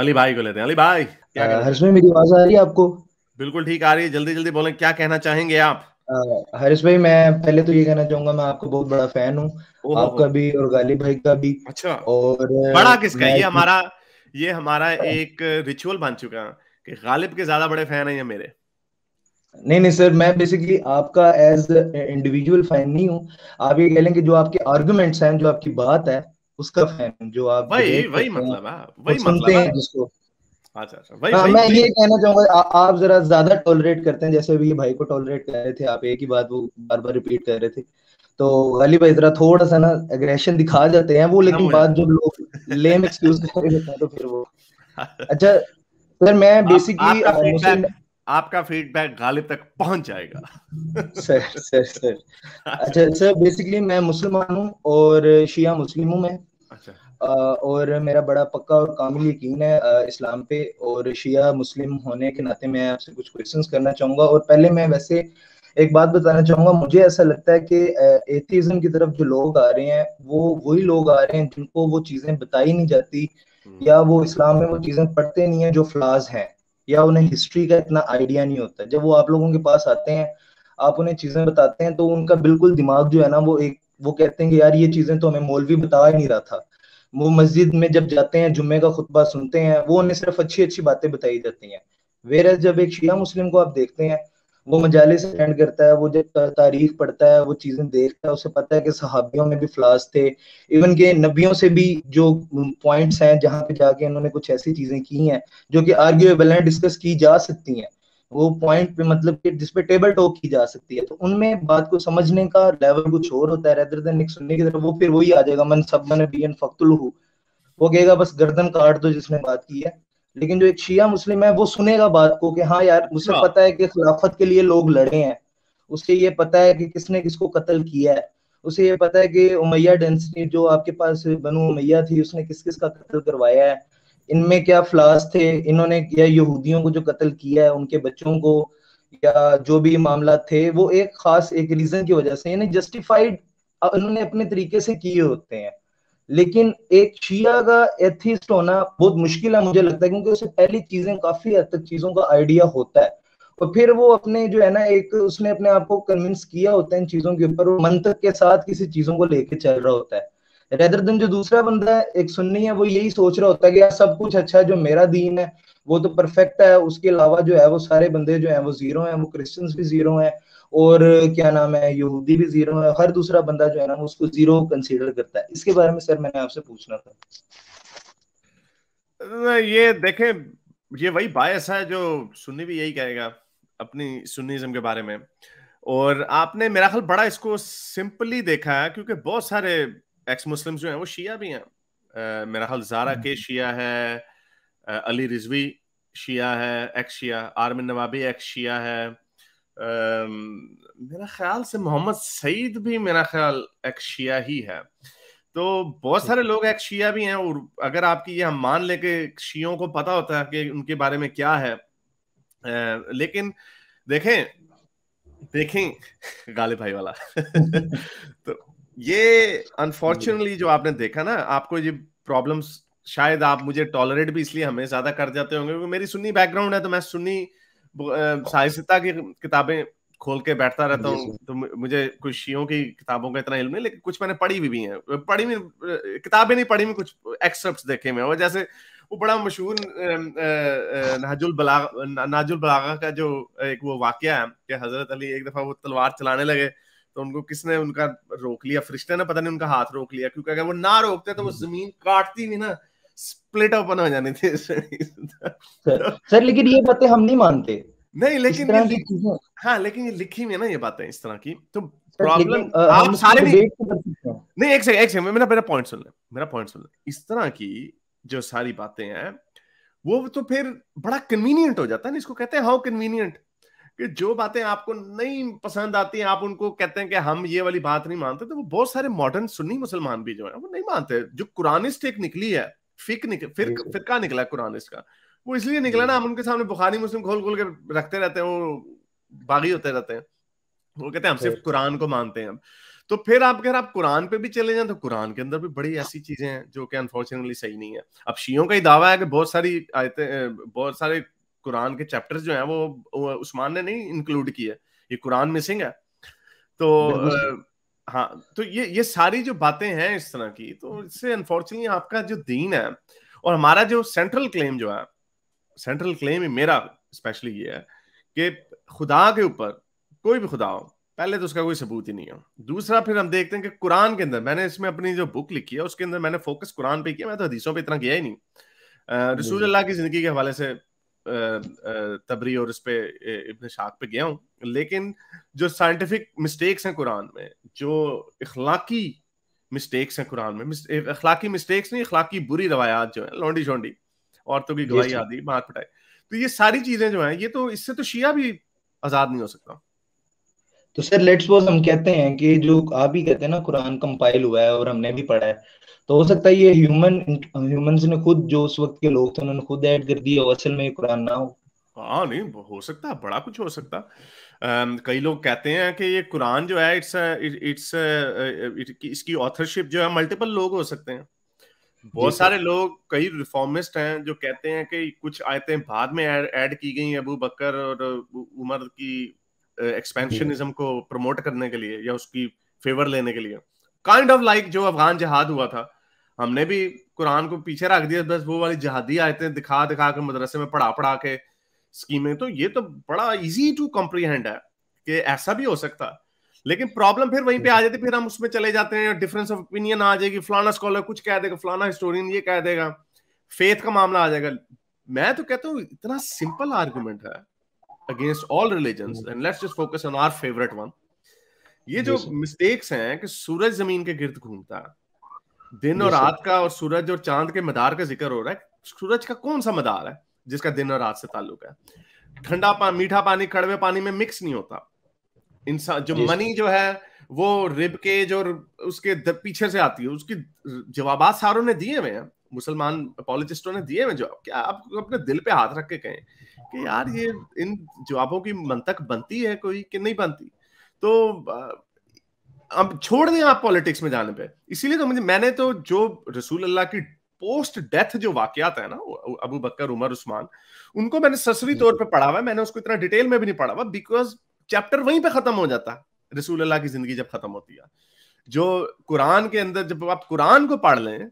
अली भाई को लेते हैं अली भाई हर्ष में मेरी आवाज आ रही है आपको बिल्कुल ठीक आ रही है जल्दी जल्दी बोले क्या कहना चाहेंगे आप हरीश भाई मैं पहले तो ये कहना चाहूंगा मैं आपको बहुत बड़ा फैन हूँ आपका भी और गालिब भाई का भी अच्छा और बड़ा किसका ये हमारा ये हमारा एक रिचुअल बन चुका है कि गालिब के ज्यादा बड़े फैन है ये मेरे नहीं नहीं सर मैं बेसिकली आपका एज इंडिविजुअल फैन नहीं हूँ आप ये कह लेंगे जो आपके आर्गुमेंट्स हैं जो आपकी बात है उसका फैन तो हूँ जो आप वही वही मतलब है सुनते मतलब हैं जिसको अच्छा अच्छा हाँ, मैं ये कहना चाहूंगा आप जरा ज्यादा टॉलरेट करते हैं जैसे अभी भाई को टॉलरेट कर रहे थे आप एक ही बात वो बार बार रिपीट कर रहे थे तो गली भाई जरा थोड़ा सा ना एग्रेशन दिखा जाते हैं वो लेकिन बात जब लोग लेम एक्सक्यूज कर रहे हैं तो फिर वो अच्छा सर मैं बेसिकली आपका फीडबैक गालिब तक पहुंच जाएगा सर सर सर अच्छा सर बेसिकली मैं मुसलमान हूँ और शिया मुस्लिम हूँ मैं अच्छा और मेरा बड़ा पक्का और कामिल यकीन है इस्लाम पे और शिया मुस्लिम होने के नाते मैं आपसे कुछ क्वेश्चन करना चाहूंगा और पहले मैं वैसे एक बात बताना चाहूंगा मुझे ऐसा लगता है कि एथिज्म की तरफ जो लोग आ रहे हैं वो वही लोग आ रहे हैं जिनको वो चीजें बताई नहीं जाती हम्म। या वो इस्लाम में वो चीजें पढ़ते नहीं है जो फ्लाज हैं या उन्हें हिस्ट्री का इतना आइडिया नहीं होता जब वो आप लोगों के पास आते हैं आप उन्हें चीजें बताते हैं तो उनका बिल्कुल दिमाग जो है ना वो एक वो कहते हैं कि यार ये चीजें तो हमें मौलवी बता ही नहीं रहा था वो मस्जिद में जब जाते हैं जुम्मे का खुतबा सुनते हैं वो उन्हें सिर्फ अच्छी अच्छी बातें बताई जाती हैं वेर जब एक शिया मुस्लिम को आप देखते हैं वो मजालिस अटेंड करता है वो जब तारीख पढ़ता है वो चीज़ें देखता है उसे पता है कि सहाबियों में भी फ्लास थे इवन के नबियों से भी जो पॉइंट्स हैं जहाँ पे जाके इन्होंने कुछ ऐसी चीज़ें की हैं जो कि आर्ग्यूएबल हैं डिस्कस की जा सकती हैं वो पॉइंट पे मतलब कि जिसपे टेबल टॉक की जा सकती है तो उनमें बात को समझने का लेवल कुछ और होता है रेदर देन एक सुनने की तरफ वो फिर वही आ जाएगा मन सब मन बी एन फख्तुल वो कहेगा बस गर्दन काट दो जिसने बात की है लेकिन जो एक शिया मुस्लिम है वो सुनेगा बात को कि हाँ यार मुझे हाँ। पता है कि खिलाफत के लिए लोग लड़े हैं उसे ये पता है कि किसने किसको कत्ल किया है उसे ये पता है कि उमैया डेंसिटी जो आपके पास बनु उमैया थी उसने किस किस का कत्ल करवाया है इनमें क्या फ्लास थे इन्होंने क्या यहूदियों को जो कत्ल किया है उनके बच्चों को या जो भी मामला थे वो एक खास एक रीजन की वजह से यानी जस्टिफाइड उन्होंने अपने तरीके से किए होते हैं लेकिन एक शिया का एथिस्ट होना बहुत मुश्किल है मुझे लगता है क्योंकि उसे पहली चीजें काफी हद तक चीजों का आइडिया होता है और फिर वो अपने जो है ना एक उसने अपने आप को कन्विंस किया होता है इन चीजों के ऊपर वो मंत्र के साथ किसी चीजों को लेके चल रहा होता है रेदर दिन जो दूसरा बंदा है एक सुन्नी है वो यही सोच रहा होता है कि यार सब कुछ अच्छा है जो मेरा दीन है वो तो परफेक्ट है उसके अलावा जो है वो सारे बंदे जो है वो जीरो हैं वो क्रिश्चियंस भी जीरो हैं और क्या नाम है यहूदी भी जीरो है हर दूसरा बंदा जो है ना उसको जीरो कंसीडर करता है इसके बारे में सर मैंने आपसे पूछना था ये देखें ये वही बायस है जो सुन्नी भी यही कहेगा अपनी सुन्नीज्म के बारे में और आपने मेरा ख्याल बड़ा इसको सिंपली देखा है क्योंकि बहुत सारे एक्स मुस्लिम जो हैं वो शिया भी हैं मेरा ख्याल जारा के हम्म। शिया है अली रिजवी शिया है एक्स शिया आर्मिन नवाबी एक्स शिया है मेरा ख्याल से मोहम्मद सईद भी मेरा ख्याल एक्शिया ही है तो बहुत सारे लोग एक शिया भी हैं और अगर आपकी ये हम मान ले कि शियों को पता होता है कि उनके बारे में क्या है आ, लेकिन देखें देखें गालिब भाई वाला तो ये अनफॉर्चुनेटली जो आपने देखा ना आपको ये प्रॉब्लम्स शायद आप मुझे टॉलरेट भी इसलिए हमें ज्यादा कर जाते होंगे क्योंकि मेरी सुन्नी बैकग्राउंड है तो मैं सुन्नी साहिस्यता की किताबें खोल के बैठता रहता हूँ तो मुझे कुछ शियों की किताबों का इतना इल्म नहीं लेकिन कुछ मैंने पढ़ी भी, भी हैं पढ़ी भी किताबें नहीं पढ़ी में कुछ एक्सेप्ट देखे मैं और जैसे वो बड़ा मशहूर नाजुल बला नाजुल बलागा का जो एक वो वाक्य है कि हजरत अली एक दफा वो तलवार चलाने लगे तो उनको किसने उनका रोक लिया फरिश्ते ने पता नहीं उनका हाथ रोक लिया क्योंकि अगर वो ना रोकते तो वो जमीन काटती भी ना स्प्लिट ओपन हो जाने थे सर, सर लेकिन ये बातें हम नहीं मानते नहीं लेकिन ये, हाँ लेकिन ये लिखी हुई है ना ये बातें इस तरह की तो प्रॉब्लम आप सारे नहीं नहीं एक सेकंड एक सेकंड मेरा मेरा पॉइंट सुन ले मेरा पॉइंट सुन ले इस तरह की जो सारी बातें हैं वो तो फिर बड़ा कन्वीनियंट हो जाता है ना इसको कहते हैं हाउ कन्वीनियंट कि जो बातें आपको नहीं पसंद आती हैं आप उनको कहते हैं कि हम ये वाली बात नहीं मानते तो वो बहुत सारे मॉडर्न सुन्नी मुसलमान भी जो है वो नहीं मानते जो कुरानिस्ट एक निकली है फिक निकल फिर फिर फिरका निकला कुरान इसका वो इसलिए निकला ना हम उनके सामने बुखारी मुस्लिम खोल खोल के रखते रहते हैं वो बागी होते रहते हैं वो कहते हैं हम सिर्फ कुरान को मानते हैं तो फिर आप अगर आप कुरान पे भी चले जाएं तो कुरान के अंदर भी बड़ी ऐसी चीजें हैं जो कि अनफॉर्चुनेटली सही नहीं है अब शियों का ही दावा है कि बहुत सारी आयते बहुत सारे कुरान के चैप्टर्स जो हैं वो उस्मान ने नहीं इंक्लूड किए ये कुरान मिसिंग है तो हाँ तो ये ये सारी जो बातें हैं इस तरह की तो इससे अनफॉर्चुनेटली आपका जो दीन है और हमारा जो सेंट्रल क्लेम जो है सेंट्रल क्लेम ही मेरा स्पेशली ये है कि खुदा के ऊपर कोई भी खुदा हो पहले तो उसका कोई सबूत ही नहीं हो दूसरा फिर हम देखते हैं कि कुरान के अंदर मैंने इसमें अपनी जो बुक लिखी है उसके अंदर मैंने फोकस कुरान पे किया मैं तो हदीसों पे इतना किया ही नहीं रसूल अल्लाह की ज़िंदगी के हवाले से तबरी और इस पे इब्न शाक पे गया हूँ लेकिन जो साइंटिफिक मिस्टेक्स हैं कुरान में जो इखलाकी मिस्टेक्स हैं कुरान में इखलाकी मिस्टेक्स नहीं इखलाकी बुरी रवायात जो है लौंडी शोंडी औरतों की गवाही आदि मार पिटाई तो ये सारी चीजें जो है ये तो इससे तो शिया भी आजाद नहीं हो सकता तो सर लेट्स सपोज हम कहते हैं कि जो आप भी कहते हैं ना कुरान कंपाइल हुआ है और हमने भी पढ़ा है तो हो सकता है ये ह्यूमन ह्यूमंस ने खुद जो उस वक्त के लोग थे उन्होंने खुद ऐड कर दिया असल में कुरान ना हो हाँ नहीं हो सकता बड़ा कुछ हो सकता कई लोग कहते हैं कि ये कुरान जो है इट्स इट्स uh, इसकी ऑथरशिप जो है मल्टीपल लोग हो सकते हैं बहुत सारे लोग कई रिफॉर्मिस्ट हैं जो कहते हैं कि कुछ आयतें बाद में ऐड की गई अबू बकर और उमर की एक्सपेंशनिज्म uh, को प्रमोट करने के लिए या उसकी फेवर लेने के लिए काइंड ऑफ लाइक जो अफगान जहाद हुआ था हमने भी कुरान को पीछे रख दिया बस वो वाली जहादी आयतें दिखा दिखा के मदरसे में पढ़ा पढ़ा के स्कीमें तो ये तो बड़ा इजी टू कॉम्प्रीहेंड है कि ऐसा भी हो सकता है लेकिन प्रॉब्लम फिर वहीं पे आ जाती फिर हम उसमें चले जाते हैं डिफरेंस ऑफ ओपिनियन आ जाएगी फलाना स्कॉलर कुछ कह देगा फलाना हिस्टोरियन ये कह देगा फेथ का मामला आ जाएगा मैं तो कहता हूँ इतना सिंपल आर्ग्यूमेंट है against all religion and let's just focus on our favourite one ये जो मिस्टेक्स हैं कि सूरज जमीन के गिर्द घूमता है दिन और रात का और सूरज और चांद के मदार का जिक्र हो रहा है सूरज का कौन सा मदार है जिसका दिन और रात से ताल्लुक है ठंडा पा, मीठा पानी कड़वे पानी में मिक्स नहीं होता इंसान जो मनी जो है वो रिब के जो उसके पीछे से आती है उसकी जवाब सारों ने दिए हुए हैं मुसलमान अपोलोजिस्टों ने दिए हुए जवाब क्या आप अपने दिल पे हाथ रख के कहें कि यार ये इन जवाबों की मंतक बनती है कोई कि नहीं बनती तो अब छोड़ दें आप पॉलिटिक्स में जाने पे इसीलिए तो मुझे मैंने तो जो रसूल अल्लाह की पोस्ट डेथ जो वाकयात है ना अबू बकर उमर उस्मान उनको मैंने सरसरी तौर पे पढ़ा हुआ है मैंने उसको इतना डिटेल में भी नहीं पढ़ा हुआ बिकॉज चैप्टर वहीं पे खत्म हो जाता है रसूल अल्लाह की जिंदगी जब खत्म होती है जो कुरान के अंदर जब आप कुरान को पढ़ लें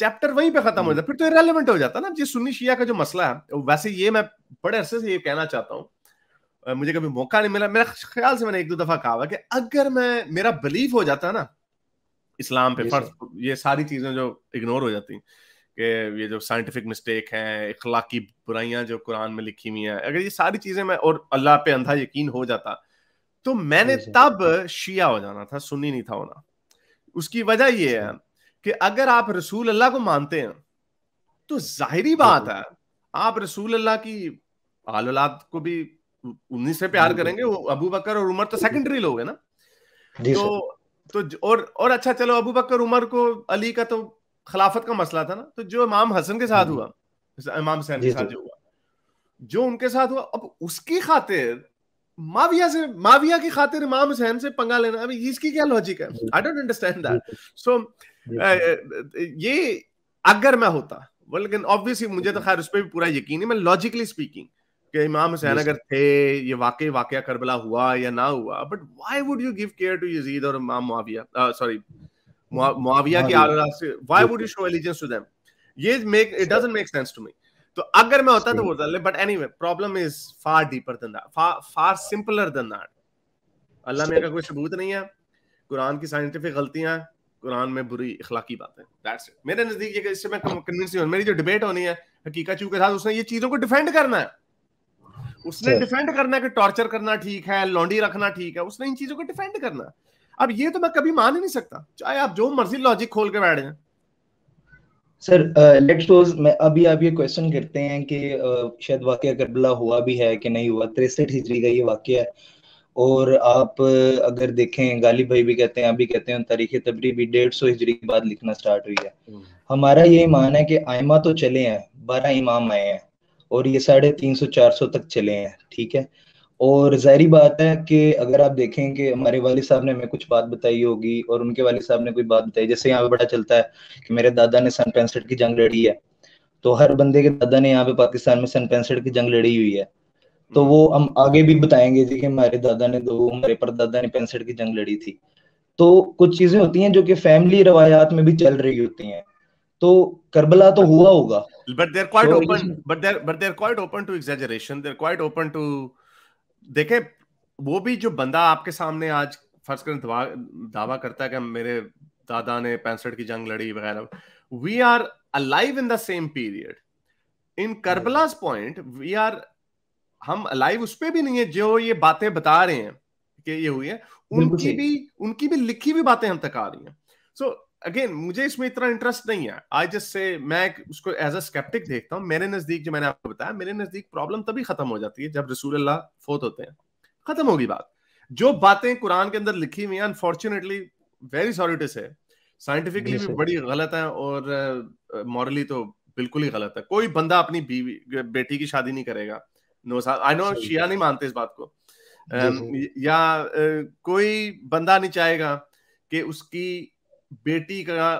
चैप्टर वहीं पे खत्म हो जाता फिर तो इरेलीवेंट हो जाता ना ये सुन्नी शिया का जो मसला है तो वैसे ये मैं बड़े अरसे से ये कहना चाहता हूँ मुझे कभी मौका नहीं मिला मेरा ख्याल से मैंने एक दो दफा कहा कि अगर मैं मेरा बिलीव हो जाता ना इस्लाम पे फर्ज ये सारी चीज़ें जो इग्नोर हो जाती कि ये जो साइंटिफिक मिस्टेक हैं इखलाकी बुराइयां जो कुरान में लिखी हुई हैं अगर ये सारी चीज़ें मैं और अल्लाह पे अंधा यकीन हो जाता तो मैंने तब शिया हो जाना था सुन्नी नहीं था होना उसकी वजह ये अच्छा। है कि अगर आप रसूल अल्लाह को मानते हैं तो जाहिरी बात है आप रसूल अल्लाह की आल औलाद को भी उन्हीं से प्यार हाँ, करेंगे वो अबू बकर और उमर तो सेकेंडरी लोग है ना तो तो और और अच्छा चलो अबू बकर उमर को अली का तो खिलाफत का मसला था ना तो जो इमाम हसन के साथ हुआ इमाम हुसैन के साथ जो हुआ जो उनके साथ हुआ अब उसकी खातिर माविया से माविया की खातिर इमाम हुसैन से पंगा लेना अभी इसकी क्या लॉजिक है I don't understand that so ये अगर मैं होता लेकिन ऑब्वियसली मुझे तो खैर उस पर भी पूरा यकीन है मैं लॉजिकली स्पीकिंग कि इमाम हुसैन अगर थे ये वाकई वाक्य करबला हुआ या ना हुआ but why would you give care to Yazid और इमाम मुआविया सॉरी मुआविया के से why would you show allegiance to them ये make it doesn't make sense to me तो अगर मैं होता तो वो but anyway problem is far deeper than that far simpler than that अल्लाह में का कोई सबूत नहीं है कुरान की साइंटिफिक गलतियां कुरान में बुरी इखलाकी बातें दैट्स इट मेरे नजदीक ये इससे मैं कन्विंस नहीं हूं मेरी जो डिबेट होनी है हकीकत चू के साथ उसने ये चीजों को डिफेंड करना है उसने डिफेंड करना कि टॉर्चर करना ठीक है लॉन्डी रखना ठीक है उसने इन चीजों को डिफेंड करना अब ये तो मैं कभी मान ही नहीं सकता चाहे आप जो मर्जी लॉजिक खोल के बैठ जाए सर लेट्स सपोज मैं अभी आप ये क्वेश्चन करते हैं कि uh, शायद वाक्य करबला हुआ भी है कि नहीं हुआ तिरसठ हिजरी का ये वाक्य है और आप अगर देखें गालिब भाई भी कहते हैं अभी कहते हैं तारीख तबरी भी डेढ़ सौ हिजरी के बाद लिखना स्टार्ट हुई है हम्म। हमारा ये ईमान है कि आयमा तो चले हैं बारह इमाम आए हैं और ये साढ़े तीन सौ चार सौ तक चले हैं ठीक है और जहरी बात है कि अगर आप देखें कि हमारे वाले साहब ने हमें कुछ बात बताई होगी और उनके वाले साहब ने कोई बात बताई जैसे यहाँ पे पता चलता है कि मेरे दादा ने सन पैंसठ की जंग लड़ी है तो हर बंदे के दादा ने यहाँ पे पाकिस्तान में सन पैंसठ की जंग लड़ी हुई है तो वो हम आगे भी बताएंगे जी कि हमारे दादा ने दो हमारे परदादा ने पैंसठ की जंग लड़ी थी तो कुछ चीजें होती हैं जो कि फैमिली रवायात में भी चल रही होती हैं तो करबला तो हुआ होगा but they're quite open but they're but they're quite open to exaggeration they're quite open to देखे वो भी जो बंदा आपके सामने आज फर्ज कर दावा करता है कि मेरे दादा ने पैंसठ की जंग लड़ी वगैरह we are alive in the same period in Karbala's point we are हम अलाइव उस पर भी नहीं है जो ये बातें बता रहे हैं कि ये हुई है उनकी भी उनकी भी लिखी हुई बातें हम तक आ रही हैं सो so, अगेन मुझे इसमें इतना इंटरेस्ट नहीं है आज जस्ट मैं उसको एज अ स्केप्टिक देखता हूँ मेरे नजदीक जो मैंने आपको बताया मेरे नजदीक प्रॉब्लम तभी खत्म हो जाती है जब रसूल अल्लाह फोत होते हैं खत्म होगी बात जो बातें कुरान के अंदर लिखी हुई है unfortunately very sorry to say scientifically भी बड़ी गलत है और मॉरली uh, तो बिल्कुल ही गलत है कोई बंदा अपनी बीवी बेटी की शादी नहीं करेगा नो आई नो शिया नहीं मानते इस बात को uh, या uh, कोई बंदा नहीं चाहेगा कि उसकी बेटी का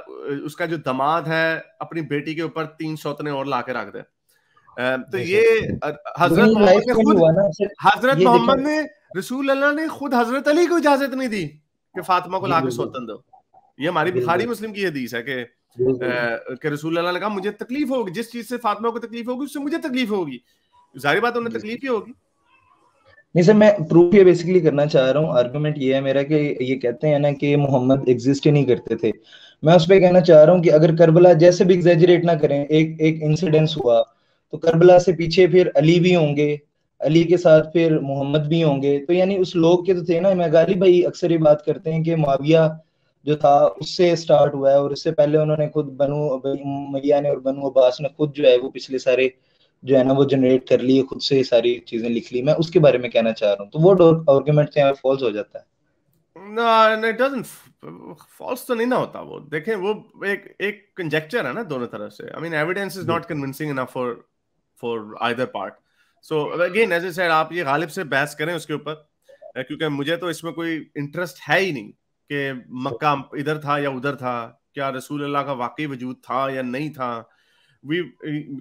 उसका जो दामाद है अपनी बेटी के ऊपर तीन सौतने और ला के रख दे तो ये हजरत मोहम्मद हजरत मोहम्मद ने रसूल अल्लाह ने खुद हजरत अली को इजाजत नहीं दी कि हाँ, फातिमा को लाके सौतन दो ये हमारी बिखारी मुस्लिम की हदीस है कि कि रसूल अल्लाह ने कहा मुझे तकलीफ होगी जिस चीज से फातिमा को तकलीफ होगी उससे मुझे तकलीफ होगी जारी बात उन्हें तकलीफ ही होगी नहीं सर मैं प्रूफ ये बेसिकली करना चाह रहा हूँ आर्गुमेंट ये है मेरा कि ये कहते हैं ना कि मोहम्मद एग्जिस्ट ही नहीं करते थे मैं उस पर कहना चाह रहा हूँ कि अगर करबला जैसे भी एग्जेजरेट ना करें एक एक इंसिडेंस हुआ तो करबला से पीछे फिर अली भी होंगे अली के साथ फिर मोहम्मद भी होंगे तो यानी उस लोग के तो थे ना मैं गाली भाई अक्सर ही बात करते हैं कि माविया जो था उससे स्टार्ट हुआ है और इससे पहले उन्होंने खुद बनू मैया ने और बनू अब्बास ने खुद जो है वो पिछले सारे जो है ना वो जनरेट कर ली खुद से सारी चीजें लिख ली मैं उसके बारे में कहना चाह रहा हूँ तो वो आर्गुमेंट से यहाँ फॉल्स हो जाता है फॉल्स तो नहीं ना होता वो देखें वो एक एक कंजेक्चर है ना दोनों तरफ से I mean evidence is not convincing enough for for either part so again as a I आप ये गालिब से बहस करें उसके ऊपर क्योंकि मुझे तो इसमें कोई इंटरेस्ट है ही नहीं कि मक्का इधर था या उधर था क्या रसूल अल्लाह का वाकई वजूद था या नहीं था वी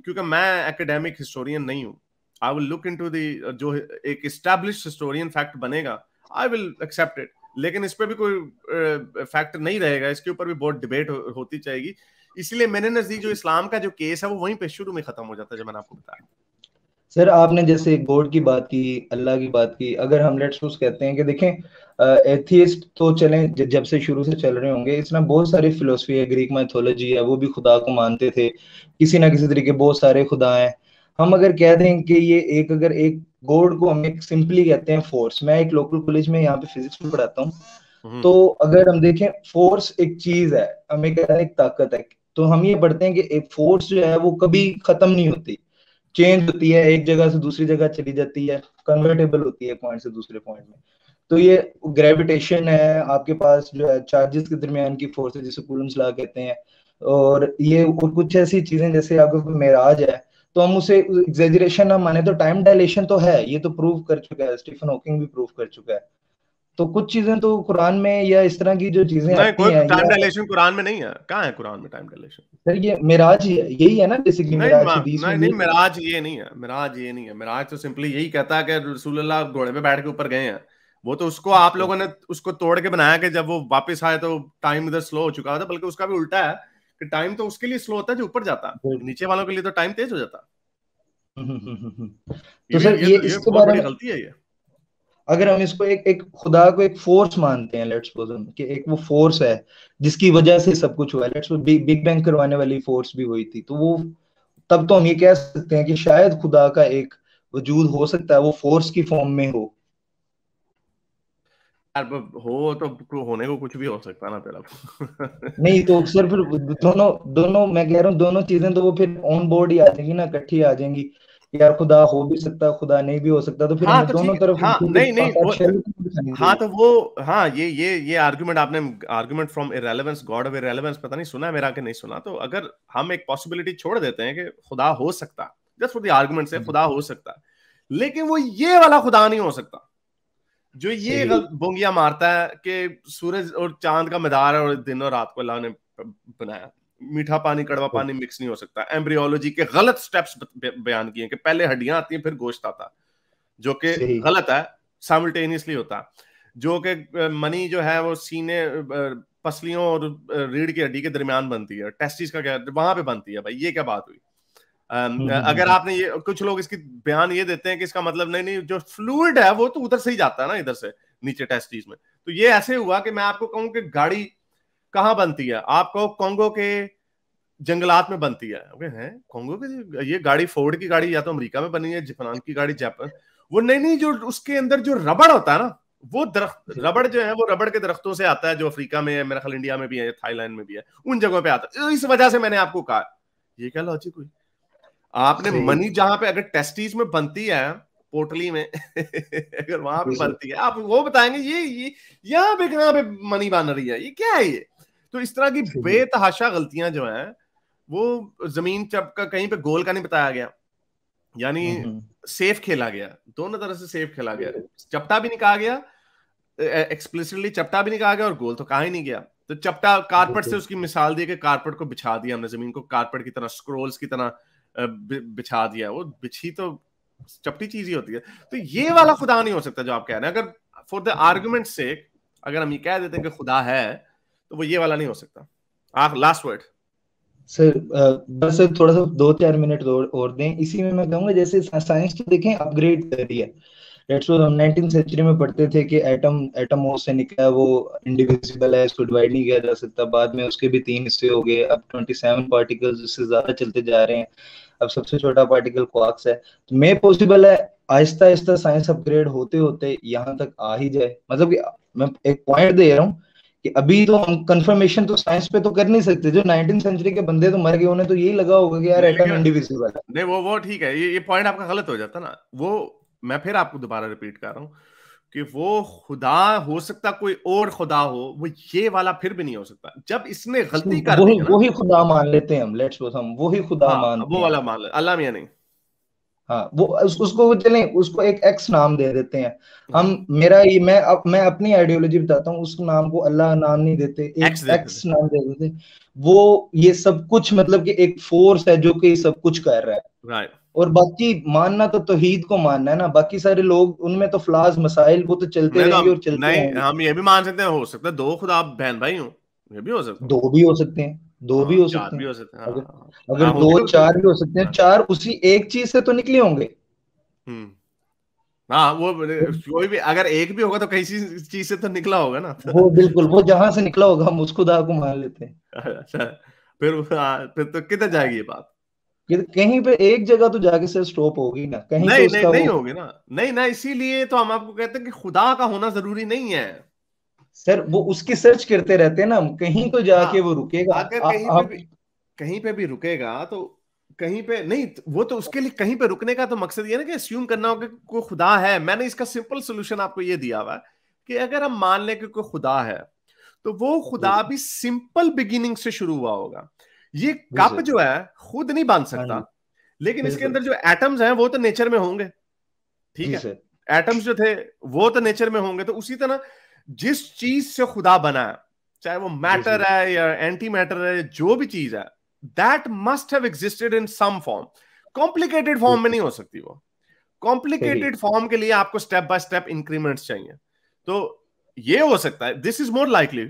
क्योंकि मैं एकेडमिक हिस्टोरियन नहीं हूँ I will look into the जो एक इस्टेब्लिश हिस्टोरियन फैक्ट बनेगा आई विल एक्सेप्ट इट लेकिन इस पर भी कोई फैक्ट नहीं रहेगा इसके ऊपर भी बहुत डिबेट होती जाएगी इसीलिए मेरे नजदीक जो इस्लाम का जो केस है वो वहीं पे शुरू में खत्म हो जाता है जब मैंने आपको बताया सर आपने जैसे गॉड की बात की अल्लाह की बात की अगर हम लेट्स उस कहते हैं कि देखें एथियस्ट तो चले जब से शुरू से चल रहे होंगे इसमें बहुत सारी फिलोसफी है ग्रीक मैथोलॉजी है वो भी खुदा को मानते थे किसी ना किसी तरीके बहुत सारे खुदा हैं हम अगर कह दें कि ये एक अगर एक गॉड को हम एक सिंपली कहते हैं फोर्स मैं एक लोकल कॉलेज में यहाँ पे फिजिक्स में पढ़ाता हूँ हम्म। तो अगर हम देखें फोर्स एक चीज है हमें रहे हैं एक ताकत है तो हम ये पढ़ते हैं कि एक फोर्स जो है वो कभी खत्म नहीं होती चेंज होती है एक जगह से दूसरी जगह चली जाती है कन्वर्टेबल होती है पॉइंट से दूसरे पॉइंट में तो ये ग्रेविटेशन है आपके पास जो है चार्जेस के दरमियान की फोर्स जिसे कूलम्स ला कहते हैं और ये और कुछ ऐसी चीजें जैसे आपके मेराज है तो हम उसे एग्जेजरेशन ना माने तो टाइम डायलेशन तो है ये तो प्रूव कर चुका है स्टीफन हॉकिंग भी प्रूव कर चुका है तो कुछ चीजें तो कुरान में या इस तरह की जो चीजें नहीं, टाइम डायलेशन कुरान में नहीं है कहाँ है कुरान में टाइम डायलेशन सर ये मिराज यही है ना बेसिकली मिराज नहीं मिराज ये नहीं है मिराज ये नहीं है मिराज तो सिंपली यही कहता है कि घोड़े पे बैठ के ऊपर गए हैं वो तो उसको आप लोगों ने उसको तोड़ के बनाया कि जब वो वापस आए तो टाइम इधर स्लो हो चुका था बल्कि उसका भी उल्टा है कि टाइम तो उसके लिए स्लो होता है जो ऊपर जाता है नीचे वालों के लिए तो टाइम तेज हो जाता हम्म, हम्म, हम्म, तो सर ये तो- इसके बारे में गलती है ये अगर हम इसको एक एक खुदा को एक फोर्स मानते हैं लेट्स कि एक वो फोर्स है जिसकी वजह से सब कुछ हुआ लेट्स बिग बैंग करवाने वाली फोर्स भी हुई थी तो वो तब तो हम ये कह सकते हैं कि शायद खुदा का एक वजूद हो सकता है वो फोर्स की फॉर्म में हो हो तो होने को कुछ भी हो सकता ना तेरा तो। नहीं तो सिर्फ दोनों दोनों मैं कह रहा हूँ दोनों चीजें तो वो फिर ऑन बोर्ड ही आ जाएंगी ना इकट्ठी आ जाएंगी यार खुदा हो भी सकता है खुदा नहीं भी हो सकता तो फिर हाँ, तो दोनों तरफ हाँ, नहीं नहीं नहीं वो, अच्छा हाँ तो वो हाँ ये ये ये आर्गुमेंट आपने argument from irrelevance god of irrelevance पता नहीं सुना मेरा कि नहीं सुना तो अगर हम एक पॉसिबिलिटी छोड़ देते हैं कि खुदा हो सकता जस्ट फॉर द आर्गुमेंट से खुदा हो सकता लेकिन वो ये वाला खुदा नहीं हो सकता जो ये बोंगिया मारता है कि सूरज और चांद का मदार और दिन और रात को अल्लाह ने बनाया मीठा पानी कड़वा पानी मिक्स नहीं हो सकता एम्ब्रियोलॉजी के गलत स्टेप्स बयान किए कि पहले हड्डियां आती हैं फिर गोश्त आता जो कि गलत है साइमल्टेनियसली होता जो कि मनी जो है वो सीने पसलियों और रीढ़ की हड्डी के दरमियान बनती है टेस्टिस का क्या वहां पे बनती है भाई ये क्या बात हुई हम्म, हम्म, अगर हम्म। आपने ये कुछ लोग इसकी बयान ये देते हैं कि इसका मतलब नहीं नहीं जो फ्लूड है वो तो उधर से ही जाता है ना इधर से नीचे टेस्टिस में तो ये ऐसे हुआ कि मैं आपको कहूं कि गाड़ी कहाँ बनती है आप कहो के जंगलात में बनती है ओके हैं कॉन्गो के ये गाड़ी फोर्ड की गाड़ी या तो अमेरिका में बनी है जापान की गाड़ी जापान वो नहीं नहीं जो उसके अंदर जो रबड़ होता है ना वो दरख्त रबड़ जो है वो रबड़ के दरख्तों से आता है जो अफ्रीका में है मेरा ख्याल इंडिया में भी है थाईलैंड में भी है उन जगहों पे आता है इस वजह से मैंने आपको कहा ये क्या लॉजिक हुई आपने मनी जहां पे अगर टेस्टीज में बनती है पोटली में अगर वहां पे बनती है आप वो बताएंगे ये ये यहाँ पे पे मनी बन रही है ये क्या है ये तो इस तरह की बेतहाशा गलतियां जो है वो जमीन चप का कहीं पे गोल का नहीं बताया गया यानी हम्म, हम्म। सेफ खेला गया दोनों तरह से सेफ खेला गया चपटा भी नहीं कहा गया एक्सप्लिसिटली चपटा भी नहीं कहा गया और गोल तो कहा ही नहीं गया तो चपटा कारपेट से उसकी मिसाल दी कि कारपेट को बिछा दिया हमने जमीन को कारपेट की तरह स्क्रोल्स की तरह बिछा दिया वो बिछी तो चपटी चीज ही होती है तो ये वाला खुदा नहीं हो सकता जो आप कह रहे हैं अगर फॉर द आर्ग्यूमेंट से अगर हम ये कह देते हैं कि खुदा है तो वो ये वाला नहीं हो सकता आप लास्ट वर्ड सर बस सर थोड़ा सा दो चार मिनट और दें इसी में मैं कहूंगा जैसे साइंस तो देखें अपग्रेड कर रही है लेट्स सपोज हम 19th सेंचुरी में पढ़ते थे कि एटम एटम वो से निकला वो इंडिविजिबल है इसको डिवाइड नहीं किया जा सकता बाद में उसके भी तीन हिस्से हो गए अब 27 पार्टिकल्स इससे ज्यादा चलते जा रहे हैं अब सबसे छोटा पार्टिकल क्वार्क्स है तो मे पॉसिबल है आहिस्ता आहिस्ता साइंस अपग्रेड होते होते यहाँ तक आ ही जाए मतलब कि मैं एक पॉइंट दे रहा हूँ कि अभी तो हम कंफर्मेशन तो साइंस पे तो कर नहीं सकते जो नाइनटीन सेंचुरी के बंदे तो मर गए उन्हें तो यही लगा होगा कि यार एटम इंडिविजिबल है नहीं वो वो ठीक है ये ये पॉइंट आपका गलत हो जाता ना वो मैं फिर आपको दोबारा रिपीट कर रहा हूँ कि वो खुदा हो सकता कोई और खुदा हो वो ये वाला फिर भी नहीं हो सकता जब इसने गलती कर वही वही खुदा मान लेते हैं हम लेट्स हम वही खुदा हाँ, मान वो वाला मान अल्लाह मियां नहीं हाँ वो उस, उसको वो चले उसको एक एक्स नाम दे देते हैं हम मेरा ये मैं अप, मैं अपनी आइडियोलॉजी बताता हूँ उस नाम को अल्लाह नाम नहीं देते एक एक्स, नाम दे देते वो ये सब कुछ मतलब कि एक फोर्स है जो कि सब कुछ कर रहा है और बाकी मानना तो तोहीद को मानना है ना बाकी सारे लोग उनमें तो फ्लाज मसाइल वो तो चलते तो रहेंगे और चलते नहीं, हम ये भी मान सकते हैं हो सकता है दो खुदा आप बहन भाई हो ये भी हो सकते दो भी हो सकते हैं दो हाँ, भी हो सकते हैं अगर, हाँ। अगर हाँ, दो चार भी हो सकते हैं चार उसी एक चीज से तो निकले होंगे हम्म। हाँ वो कोई भी अगर एक भी होगा तो किसी चीज से तो निकला होगा ना वो बिल्कुल वो जहां से निकला होगा हम उसको खुदा को मान लेते हैं अच्छा फिर फिर तो किधर जाएगी ये बात तो कहीं पे एक जगह तो जाके सिर्फ स्टॉप होगी ना कहीं नहीं तो नहीं, नहीं होगी ना नहीं ना इसीलिए तो हम आपको कहते हैं कि खुदा का होना जरूरी नहीं है सर वो उसकी सर्च करते रहते हैं ना कहीं तो जाके हाँ, वो रुकेगा अगर कहीं आ, पे भी कहीं पे भी रुकेगा तो कहीं पे नहीं तो वो तो उसके लिए कहीं पे रुकने का तो मकसद ये ना कि अस्यूम करना होगा कि कोई खुदा है मैंने इसका सिंपल सोल्यूशन आपको ये दिया हुआ कि अगर हम मान लें कि कोई खुदा है तो वो खुदा भी सिंपल बिगिनिंग से शुरू हुआ होगा ये कप जो है खुद नहीं बांध हाँ सकता लेकिन इसके अंदर जो एटम्स हैं वो तो नेचर में होंगे ठीक है एटम्स जो थे वो तो नेचर में होंगे तो उसी तरह जिस चीज से खुदा बना है चाहे वो मैटर है या एंटी मैटर है जो भी चीज है that must have existed in some form complicated form में नहीं हो सकती वो कॉम्प्लिकेटेड फॉर्म के लिए आपको स्टेप बाय स्टेप इंक्रीमेंट्स चाहिए तो ये हो सकता है this is more likely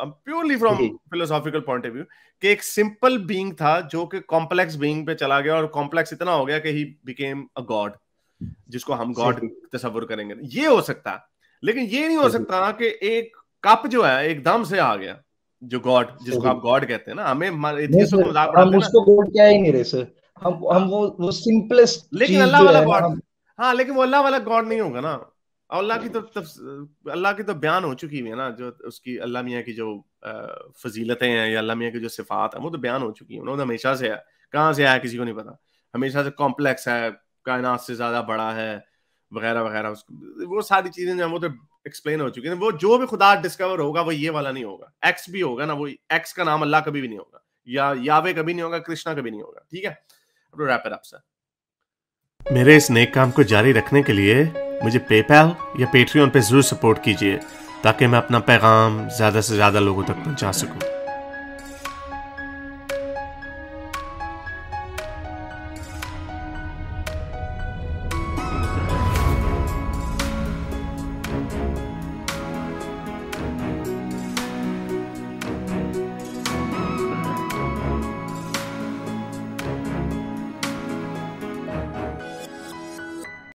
purely from philosophical point of view कि एक सिंपल बींग था जो कि कॉम्प्लेक्स बींग पे चला गया और कॉम्प्लेक्स इतना हो गया कि ही बिकेम अ गॉड जिसको हम गॉड तस्वर करेंगे ये हो सकता है लेकिन ये नहीं हो सकता ना कि एक कप जो है एकदम से आ गया जो गॉड जिसको आप गॉड कहते हैं ना हमें हम उसको गॉड क्या ही नहीं रहे सर हम हम वो वो सिंपलेस्ट लेकिन अल्लाह वाला गॉड हाँ लेकिन वो अल्लाह वाला गॉड नहीं होगा ना अल्लाह की तो अल्लाह की तो बयान हो चुकी है ना जो उसकी अल्लाह मियाँ की जो फजीलतें हैं या अल्लाह मियाँ की जो सिफात है वो तो बयान हो चुकी है उन्होंने हमेशा से है कहाँ से आया किसी को नहीं पता हमेशा से कॉम्प्लेक्स है कायनात से ज़्यादा बड़ा है वगैरह वगैरह वो सारी चीजें जो वो तो एक्सप्लेन हो चुकी है वो जो भी खुदा डिस्कवर होगा वो ये वाला नहीं होगा एक्स भी होगा ना वो एक्स का नाम अल्लाह कभी भी नहीं होगा या यावे कभी नहीं होगा कृष्णा कभी नहीं होगा ठीक है तो अप सर मेरे इस नेक काम को जारी रखने के लिए मुझे पेपैल या पेट्रियन पे जरूर सपोर्ट कीजिए ताकि मैं अपना पैगाम ज़्यादा से ज़्यादा लोगों तक पहुंचा सकूं